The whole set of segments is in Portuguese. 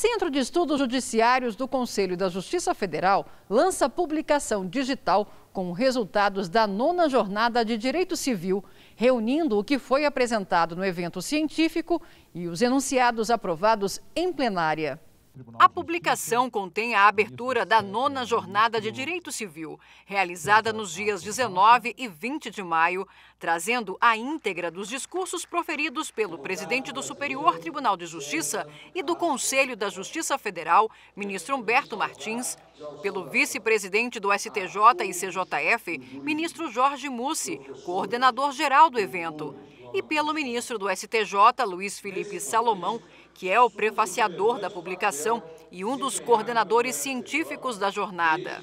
Centro de Estudos Judiciários do Conselho da Justiça Federal lança publicação digital com resultados da nona jornada de Direito Civil, reunindo o que foi apresentado no evento científico e os enunciados aprovados em plenária. A publicação contém a abertura da nona Jornada de Direito Civil, realizada nos dias 19 e 20 de maio, trazendo a íntegra dos discursos proferidos pelo presidente do Superior Tribunal de Justiça e do Conselho da Justiça Federal, ministro Humberto Martins, pelo vice-presidente do STJ e CJF, ministro Jorge Mussi, coordenador geral do evento e pelo ministro do STJ, Luiz Felipe Salomão, que é o prefaciador da publicação e um dos coordenadores científicos da jornada.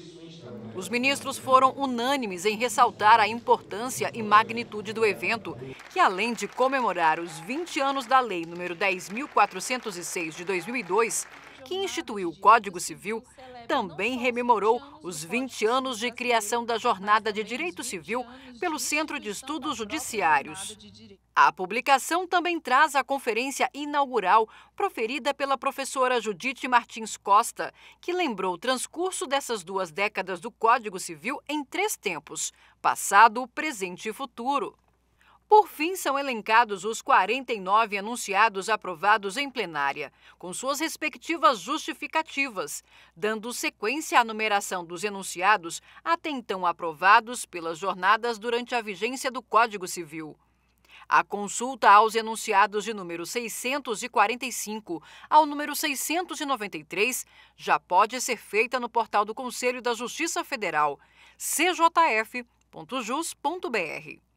Os ministros foram unânimes em ressaltar a importância e magnitude do evento, que além de comemorar os 20 anos da Lei nº 10.406 de 2002, que instituiu o Código Civil, também rememorou os 20 anos de criação da Jornada de Direito Civil pelo Centro de Estudos Judiciários. A publicação também traz a conferência inaugural proferida pela professora Judite Martins Costa, que lembrou o transcurso dessas duas décadas do Código Civil em três tempos: passado, presente e futuro. Por fim, são elencados os 49 anunciados aprovados em plenária, com suas respectivas justificativas, dando sequência à numeração dos enunciados até então aprovados pelas jornadas durante a vigência do Código Civil. A consulta aos enunciados de número 645 ao número 693 já pode ser feita no portal do Conselho da Justiça Federal, cjf.jus.br.